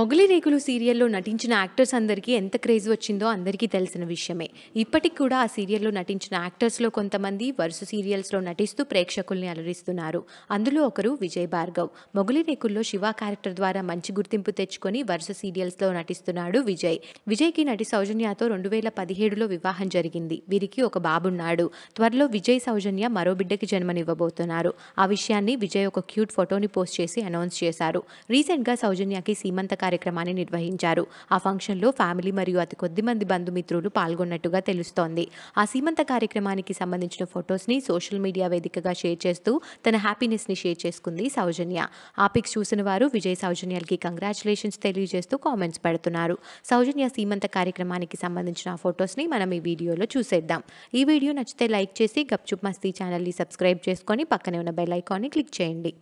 మొగలి రేకులు సీరియల్లో నటించిన యాక్టర్స్ అందరికీ ఎంత క్రేజ్ వచ్చిందో అందరికీ తెలిసిన విషయమే ఇప్పటికి కూడా ఆ సీరియల్లో నటించిన యాక్టర్స్లో కొంతమంది వరుస సీరియల్స్లో నటిస్తూ ప్రేక్షకుల్ని అలరిస్తున్నారు అందులో ఒకరు విజయ్ భార్గవ్ మొగలి రేకుల్లో శివ క్యారెక్టర్ ద్వారా మంచి గుర్తింపు తెచ్చుకొని వరుస సీరియల్స్లో నటిస్తున్నాడు విజయ్ విజయ్కి నటి సౌజన్యతో రెండు వేల పదిహేడులో వివాహం జరిగింది వీరికి ఒక బాబున్నాడు త్వరలో విజయ్ సౌజన్య మరో బిడ్డకి జన్మనివ్వబోతున్నారు ఆ విషయాన్ని విజయ్ ఒక క్యూట్ ఫోటోని పోస్ట్ చేసి అనౌన్స్ చేశారు రీసెంట్గా సౌజన్యకి సీమంతకారి కార్యక్రమాన్ని నిర్వహించారు ఆ ఫంక్షన్లో ఫ్యామిలీ మరియు అతి కొద్ది మంది బంధుమిత్రులు పాల్గొన్నట్టుగా తెలుస్తోంది ఆ సీమంత కార్యక్రమానికి సంబంధించిన ఫొటోస్ని సోషల్ మీడియా వేదికగా షేర్ చేస్తూ తన హ్యాపీనెస్ని షేర్ చేసుకుంది సౌజన్య ఆ పిక్స్ చూసిన వారు విజయ్ సౌజన్యాలకి కంగ్రాచులేషన్స్ తెలియజేస్తూ కామెంట్స్ పెడుతున్నారు సౌజన్య సీమంత కార్యక్రమానికి సంబంధించిన ఆ ఫొటోస్ని మనం ఈ వీడియోలో చూసేద్దాం ఈ వీడియో నచ్చితే లైక్ చేసి గప్చుప్ మస్తీ ఛానల్ని సబ్స్క్రైబ్ చేసుకొని పక్కనే ఉన్న బెల్ ని క్లిక్ చేయండి